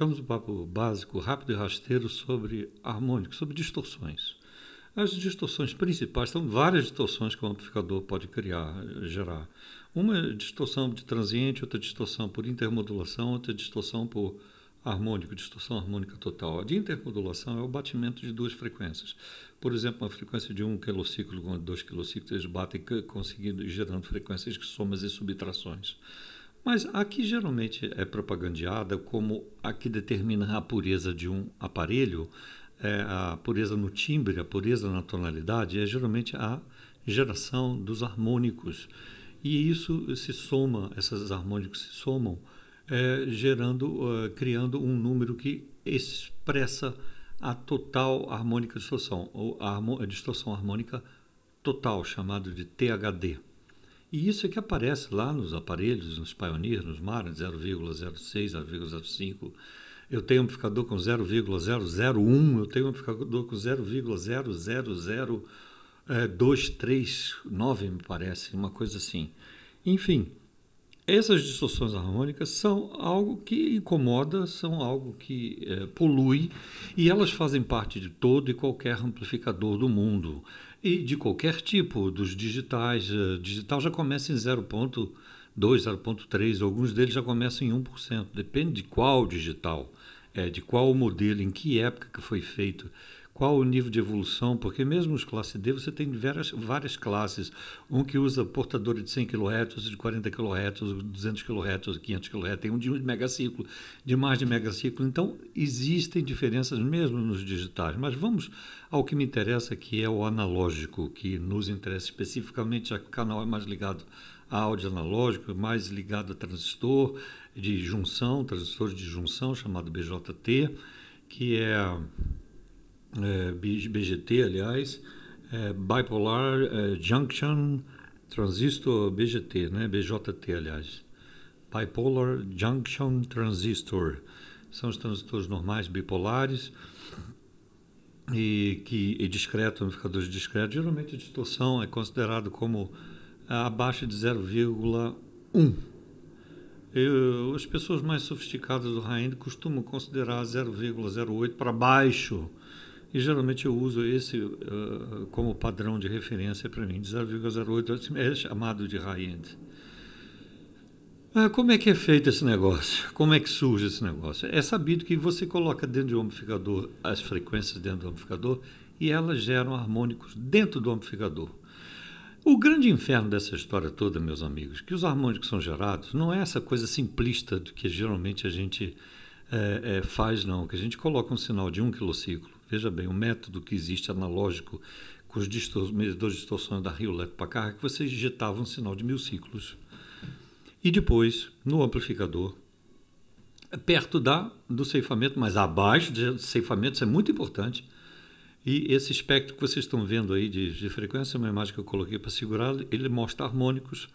Temos um papo básico, rápido e rasteiro sobre harmônicos, sobre distorções. As distorções principais são várias distorções que o amplificador pode criar, gerar. Uma é distorção de transiente, outra é distorção por intermodulação, outra é distorção por harmônico, distorção harmônica total. A de intermodulação é o batimento de duas frequências. Por exemplo, uma frequência de 1 um quilociclo com 2 quilociclos, eles batem conseguindo gerando frequências que somas e subtrações mas a que geralmente é propagandeada como a que determina a pureza de um aparelho, é a pureza no timbre, a pureza na tonalidade, é geralmente a geração dos harmônicos. E isso se soma, esses harmônicos se somam, é, gerando, é, criando um número que expressa a total harmônica distorção, ou a, a distorção harmônica total, chamado de THD. E isso é que aparece lá nos aparelhos, nos Pioneer, nos Mara, 0,06 0,05. Eu tenho um amplificador com 0,001, eu tenho um amplificador com 0,00239, eh, me parece, uma coisa assim. Enfim, essas distorções harmônicas são algo que incomoda, são algo que é, polui e elas fazem parte de todo e qualquer amplificador do mundo e de qualquer tipo, dos digitais. Eh, digital já começa em 0,2, 0,3, alguns deles já começam em 1%. Depende de qual digital, é, de qual modelo, em que época que foi feito qual o nível de evolução, porque mesmo os classe D você tem várias, várias classes, um que usa portadores de 100 kHz, de 40 kHz, 200 kHz, 500 kHz, tem um de megaciclo, de mais de megaciclo, então existem diferenças mesmo nos digitais, mas vamos ao que me interessa, que é o analógico, que nos interessa especificamente, já que o canal é mais ligado a áudio analógico, é mais ligado a transistor de junção, transistor de junção, chamado BJT, que é é, BGT, aliás, é, Bipolar é, Junction Transistor BGT, né? BJT, aliás. Bipolar Junction Transistor. São os transistores normais bipolares e que e discreto, amplificadores discretos. Geralmente a distorção é considerado como abaixo de 0,1. Eu, uh, as pessoas mais sofisticadas do high-end costumam considerar 0,08 para baixo e geralmente eu uso esse uh, como padrão de referência para mim, de 0,08 é, assim, é chamado de high-end. Uh, como é que é feito esse negócio? Como é que surge esse negócio? É sabido que você coloca dentro de um amplificador as frequências dentro do amplificador e elas geram harmônicos dentro do amplificador. O grande inferno dessa história toda, meus amigos, que os harmônicos são gerados, não é essa coisa simplista do que geralmente a gente é, é, faz, não, que a gente coloca um sinal de um quilociclo Veja bem, o método que existe analógico com os medidores de distorções da carro é que você injetava um sinal de mil ciclos. E depois, no amplificador, perto da, do ceifamento, mas abaixo do ceifamento, isso é muito importante. E esse espectro que vocês estão vendo aí de, de frequência, é uma imagem que eu coloquei para segurar, ele mostra harmônicos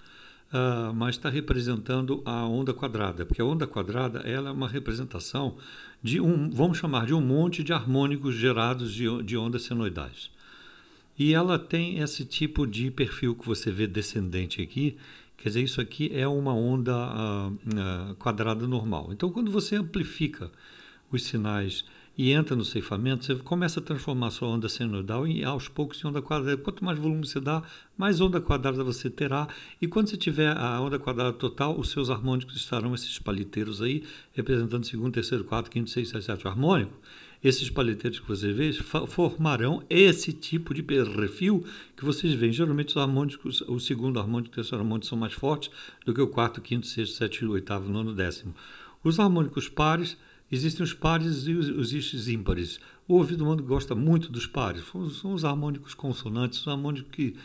uh, mas está representando a onda quadrada, porque a onda quadrada ela é uma representação de um, vamos chamar de um monte de harmônicos gerados de, de ondas senoidais. E ela tem esse tipo de perfil que você vê descendente aqui, quer dizer, isso aqui é uma onda uh, uh, quadrada normal. Então, quando você amplifica os sinais e entra no ceifamento, você começa a transformar sua onda senoidal em, aos poucos em onda quadrada. Quanto mais volume você dá, mais onda quadrada você terá. E quando você tiver a onda quadrada total, os seus harmônicos estarão esses paliteiros aí, representando segundo, terceiro, quarto, quinto, sexto, sete, o harmônico. Esses paliteiros que você vê formarão esse tipo de perfil que vocês veem. Geralmente os harmônicos, o segundo harmônico e o terceiro harmônico são mais fortes do que o quarto, quinto, sexto, sétimo, oitavo, nono, décimo. Os harmônicos pares Existem os pares e os, os ímpares. O ouvido humano gosta muito dos pares. São os harmônicos consonantes, os harmônicos que,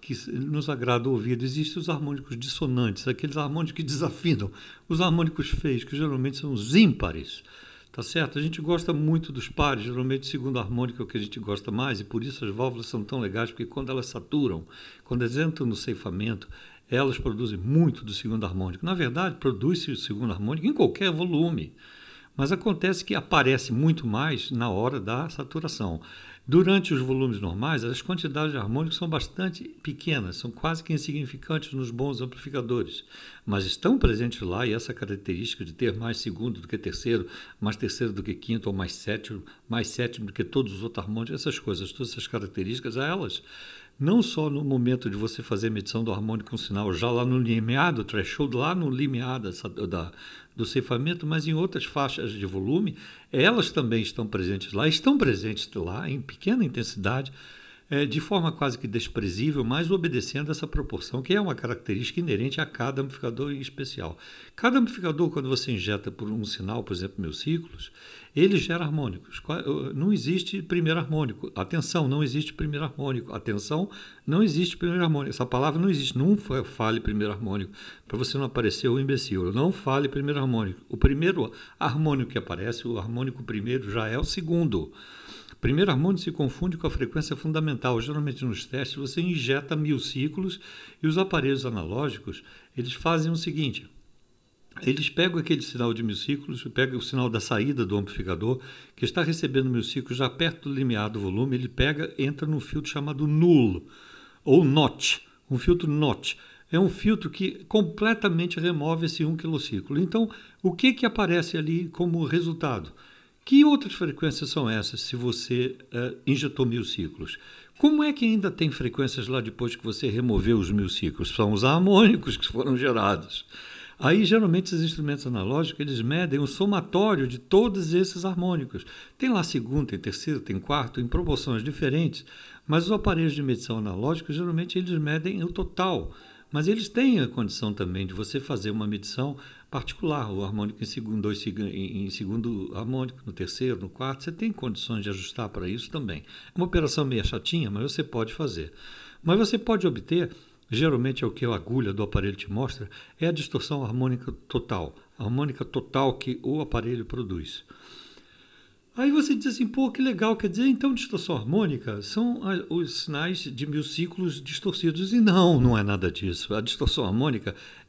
que nos agrada o ouvido. Existem os harmônicos dissonantes, aqueles harmônicos que desafinam. Os harmônicos feios, que geralmente são os ímpares. Tá certo? A gente gosta muito dos pares, geralmente o segundo harmônico é o que a gente gosta mais, e por isso as válvulas são tão legais, porque quando elas saturam, quando elas entram no ceifamento, elas produzem muito do segundo harmônico. Na verdade, produz-se o segundo harmônico em qualquer volume. Mas acontece que aparece muito mais na hora da saturação. Durante os volumes normais, as quantidades de harmônicos são bastante pequenas, são quase que insignificantes nos bons amplificadores, mas estão presentes lá e essa característica de ter mais segundo do que terceiro, mais terceiro do que quinto ou mais sétimo, mais sétimo do que todos os outros harmônicos, essas coisas, todas essas características, a elas não só no momento de você fazer a medição do harmônico com sinal, já lá no limiar do threshold, lá no limiar dessa, da, do ceifamento, mas em outras faixas de volume, elas também estão presentes lá, estão presentes lá em pequena intensidade, é, de forma quase que desprezível, mas obedecendo essa proporção, que é uma característica inerente a cada amplificador em especial. Cada amplificador, quando você injeta por um sinal, por exemplo, meus ciclos, ele gera harmônicos. Não existe primeiro harmônico. Atenção, não existe primeiro harmônico. Atenção, não existe primeiro harmônico. Essa palavra não existe. Não fale primeiro harmônico, para você não aparecer o imbecil. Não fale primeiro harmônico. O primeiro harmônico que aparece, o harmônico primeiro, já é o segundo primeiro harmônico se confunde com a frequência fundamental. Geralmente nos testes você injeta mil ciclos e os aparelhos analógicos eles fazem o seguinte. Eles pegam aquele sinal de mil ciclos, pegam o sinal da saída do amplificador, que está recebendo mil ciclos já perto do limiar do volume, ele pega, entra num filtro chamado null ou notch, um filtro notch. É um filtro que completamente remove esse 1 um kilociclo. Então, o que, que aparece ali como resultado? Que outras frequências são essas se você uh, injetou mil ciclos? Como é que ainda tem frequências lá depois que você removeu os mil ciclos? São os harmônicos que foram gerados. Aí, geralmente, os instrumentos analógicos eles medem o somatório de todos esses harmônicos. Tem lá segundo, tem terceiro, tem quarto, em proporções diferentes, mas os aparelhos de medição analógicos geralmente eles medem o total. Mas eles têm a condição também de você fazer uma medição particular, o harmônico em segundo, dois, em segundo harmônico, no terceiro, no quarto, você tem condições de ajustar para isso também. É uma operação meio chatinha, mas você pode fazer. Mas você pode obter, geralmente é o que a agulha do aparelho te mostra, é a distorção harmônica total, a harmônica total que o aparelho produz. Aí você diz assim, pô, que legal, quer dizer, então distorção harmônica são os sinais de mil ciclos distorcidos. E não, não é nada disso. A distorção harmônica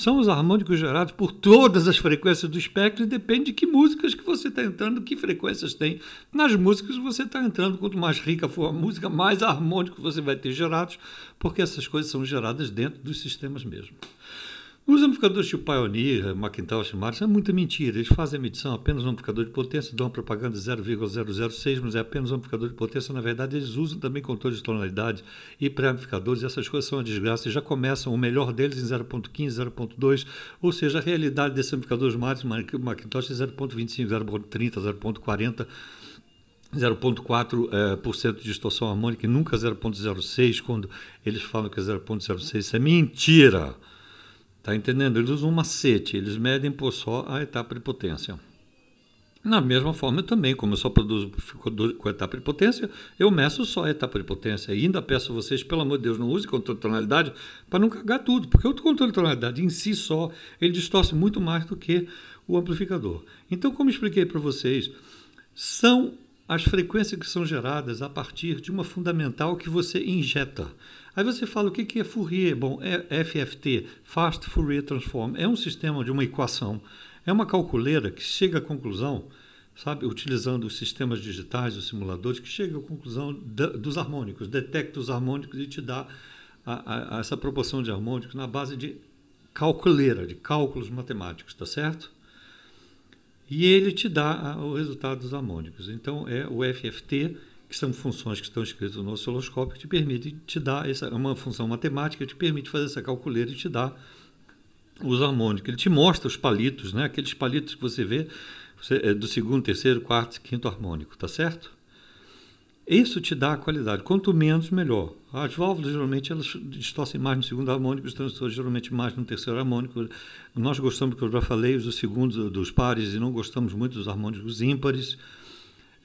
são os harmônicos gerados por todas as frequências do espectro e depende de que músicas que você está entrando, que frequências tem. Nas músicas você está entrando, quanto mais rica for a música, mais harmônicos você vai ter gerados, porque essas coisas são geradas dentro dos sistemas mesmo. Os amplificadores tipo Pioneer, Macintosh, Marsh, é muita mentira. Eles fazem a medição apenas um amplificador de potência, dão uma propaganda 0,006, mas é apenas um amplificador de potência. Na verdade, eles usam também controle de tonalidade e pré-amplificadores. Essas coisas são uma desgraça e já começam o melhor deles em 0,15, 0,2, ou seja, a realidade desses amplificadores Marsh, Macintosh é 0,25, 0,30, 0,40. 0,4% é, de distorção harmônica e nunca 0,06 quando eles falam que é 0,06. Isso é mentira! Tá entendendo? Eles usam um macete, eles medem por só a etapa de potência. Na mesma forma, eu também, como eu só produzo com a etapa de potência, eu meço só a etapa de potência. E ainda peço a vocês, pelo amor de Deus, não use controle de tonalidade para não cagar tudo, porque o controle de tonalidade em si só, ele distorce muito mais do que o amplificador. Então, como expliquei para vocês, são as frequências que são geradas a partir de uma fundamental que você injeta. Aí você fala o que, que é Fourier? Bom, é FFT, Fast Fourier Transform, é um sistema de uma equação, é uma calculeira que chega à conclusão, sabe, utilizando os sistemas digitais, os simuladores, que chega à conclusão dos harmônicos, detecta os harmônicos e te dá a, a, a essa proporção de harmônicos na base de calculeira, de cálculos matemáticos, tá certo? E ele te dá o resultado dos harmônicos. Então é o FFT que são funções que estão escritas no osciloscópio que te permite te dar essa uma função matemática que te permite fazer essa calculeira e te dá os harmônicos. Ele te mostra os palitos, né? Aqueles palitos que você vê você, é do segundo, terceiro, quarto, quinto harmônico, tá certo? Isso te dá a qualidade. Quanto menos, melhor. As válvulas geralmente elas distorcem mais no segundo harmônico, os transistores geralmente mais no terceiro harmônico. Nós gostamos, que eu já falei, dos segundos, dos pares e não gostamos muito dos harmônicos ímpares.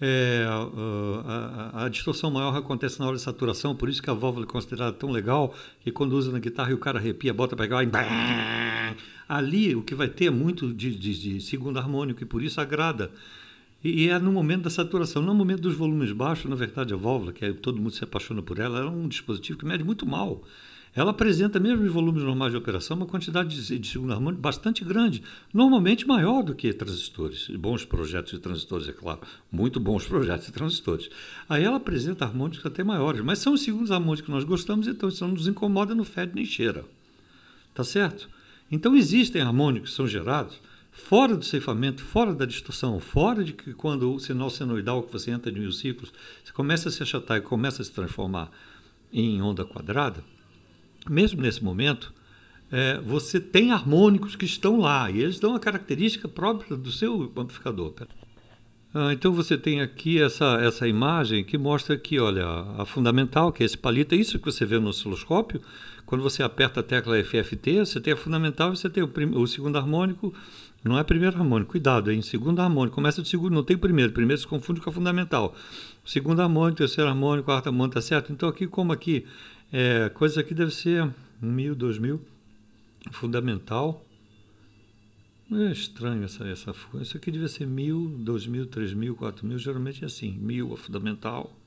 É, a, a, a, distorção maior acontece na hora de saturação, por isso que a válvula é considerada tão legal, que quando usa na guitarra e o cara arrepia, bota para pegar, ali o que vai ter é muito de, de, de segundo harmônico e por isso agrada. E é no momento da saturação, no momento dos volumes baixos, na verdade, a válvula, que é, todo mundo se apaixona por ela, é um dispositivo que mede muito mal ela apresenta, mesmo em volumes normais de operação, uma quantidade de, de segundo harmônico bastante grande, normalmente maior do que transistores. Bons projetos de transistores, é claro, muito bons projetos de transistores. Aí ela apresenta harmônicos até maiores, mas são os segundos harmônicos que nós gostamos, então isso não nos incomoda, não fede nem cheira. Tá certo? Então existem harmônicos que são gerados fora do ceifamento, fora da distorção, fora de que quando o sinal senoidal que você entra de mil ciclos, você começa a se achatar e começa a se transformar em onda quadrada, mesmo nesse momento, é, você tem harmônicos que estão lá e eles dão a característica própria do seu amplificador. Ah, então você tem aqui essa, essa imagem que mostra que, olha, a fundamental, que é esse palito, é isso que você vê no osciloscópio. Quando você aperta a tecla FFT, você tem a fundamental, você tem o, prim, o segundo harmônico, não é primeiro harmônico, cuidado, em Segundo harmônico, começa do segundo, não tem primeiro. Primeiro se confunde com a fundamental. Segundo harmônico, terceiro harmônico, quarto harmônico, tá certo? Então aqui, como aqui, é, coisa aqui deve ser mil, dois mil, fundamental. É estranho essa, essa Isso aqui devia ser mil, dois mil, três mil, quatro mil. Geralmente é assim, mil a é fundamental.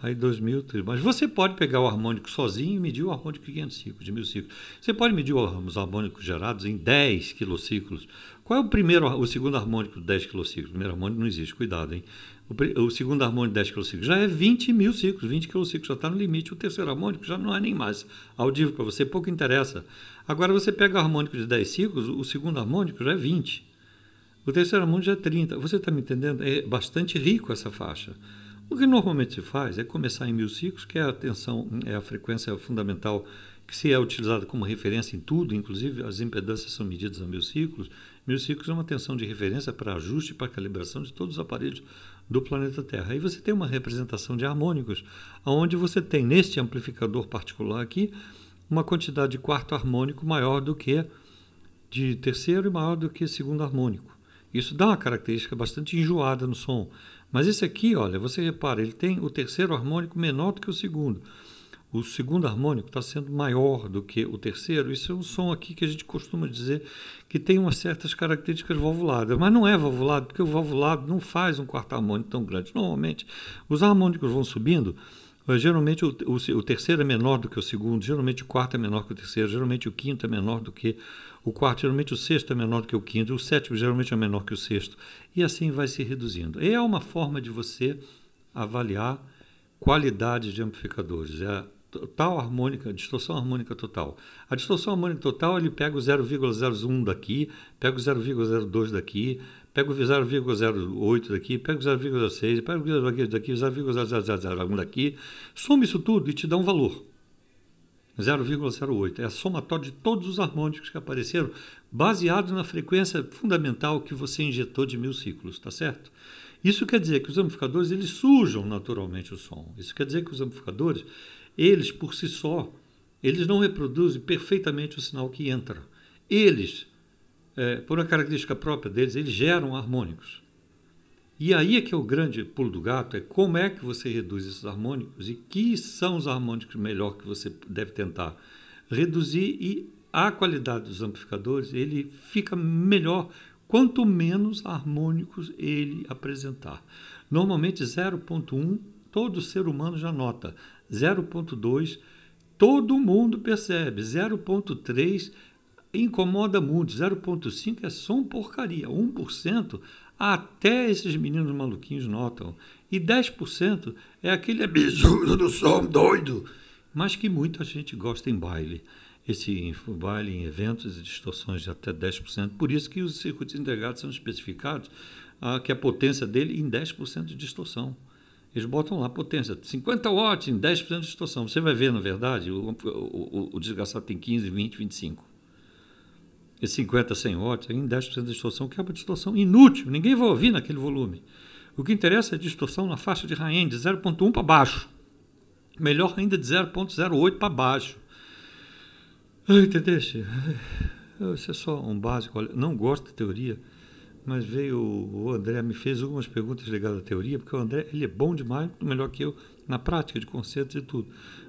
Aí dois mil, três. mas você pode pegar o harmônico sozinho e medir o harmônico de 500 ciclos, de mil ciclos. Você pode medir os harmônicos gerados em 10 quilociclos qual é o primeiro, o segundo harmônico de 10 quilociclos? O primeiro harmônico não existe, cuidado, hein? O, o segundo harmônico de 10 quilociclos já é 20 mil ciclos, 20 quilociclos, já está no limite. O terceiro harmônico já não é nem mais audível para você, pouco interessa. Agora você pega o harmônico de 10 ciclos, o segundo harmônico já é 20. O terceiro harmônico já é 30. Você está me entendendo? É bastante rico essa faixa. O que normalmente se faz é começar em mil ciclos, que é a tensão, é a frequência fundamental que se é utilizada como referência em tudo, inclusive as impedâncias são medidas a mil ciclos, meus é uma tensão de referência para ajuste e para calibração de todos os aparelhos do planeta Terra. Aí você tem uma representação de harmônicos, onde você tem neste amplificador particular aqui uma quantidade de quarto harmônico maior do que de terceiro e maior do que segundo harmônico. Isso dá uma característica bastante enjoada no som. Mas esse aqui, olha, você repara, ele tem o terceiro harmônico menor do que o segundo o segundo harmônico está sendo maior do que o terceiro. Isso é um som aqui que a gente costuma dizer que tem umas certas características valvuladas, mas não é valvulado, porque o valvulado não faz um quarto harmônico tão grande. Normalmente, os harmônicos vão subindo. Eh, geralmente o, o, o terceiro é menor do que o segundo, geralmente o quarto é menor que o terceiro, geralmente o quinto é menor do que o quarto, geralmente o sexto é menor do que o quinto, o sétimo geralmente é menor que o sexto, e assim vai se reduzindo. E é uma forma de você avaliar qualidade de amplificadores, é total harmônica, distorção harmônica total. A distorção harmônica total, ele pega o 0,01 daqui, pega o 0,02 daqui, pega o 0,08 daqui, pega o 0,06, pega o 0,0 daqui, 0,001 daqui, soma isso tudo e te dá um valor. 0,08. É a somatória de todos os harmônicos que apareceram, baseado na frequência fundamental que você injetou de mil ciclos, tá certo? Isso quer dizer que os amplificadores eles sujam naturalmente o som. Isso quer dizer que os amplificadores eles, por si só, eles não reproduzem perfeitamente o sinal que entra. Eles, é, por uma característica própria deles, eles geram harmônicos. E aí é que é o grande pulo do gato, é como é que você reduz esses harmônicos e que são os harmônicos melhor que você deve tentar reduzir e a qualidade dos amplificadores, ele fica melhor quanto menos harmônicos ele apresentar. Normalmente 0.1 todo ser humano já nota. 0,2 todo mundo percebe, 0,3 incomoda muito, 0,5 é só um porcaria, 1% até esses meninos maluquinhos notam. E 10% é aquele absurdo do som doido, mas que muita gente gosta em baile. Esse baile em eventos e distorções de até 10%. Por isso que os circuitos integrados são especificados, ah, que a potência dele em 10% de distorção. Eles botam lá potência, 50 watts em 10% de distorção. Você vai ver, na verdade, o, o, o desgraçado tem 15, 20, 25. E 50, 100 watts em 10% de distorção, que é uma distorção inútil. Ninguém vai ouvir naquele volume. O que interessa é a distorção na faixa de high de 0.1 para baixo. Melhor ainda de 0.08 para baixo. Entendeu? Isso é só um básico. Olha, não gosto de teoria mas veio o André, me fez algumas perguntas ligadas à teoria, porque o André ele é bom demais, melhor que eu, na prática de conceitos e tudo.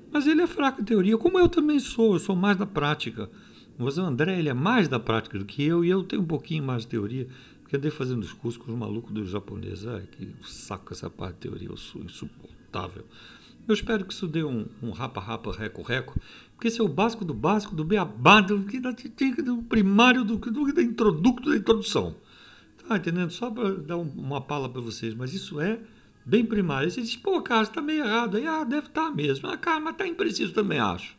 Mas ele é fraco em teoria, como eu também sou, eu sou mais da prática. Mas o André ele é mais da prática do que eu, e eu tenho um pouquinho mais de teoria, porque andei fazendo os cursos com os malucos dos japoneses. Ai, que saco essa parte de teoria, eu sou insuportável. Eu espero que isso dê um, um rapa-rapa, reco-reco, porque esse é o básico do básico, do beabado, do, do primário, do, do, do da, introducto, da introdução. Ah, entendendo? Só para dar uma pala para vocês, mas isso é bem primário. você diz, pô, cara, está meio errado. Aí, ah, deve estar tá mesmo. Ah, cara, mas está impreciso também, acho.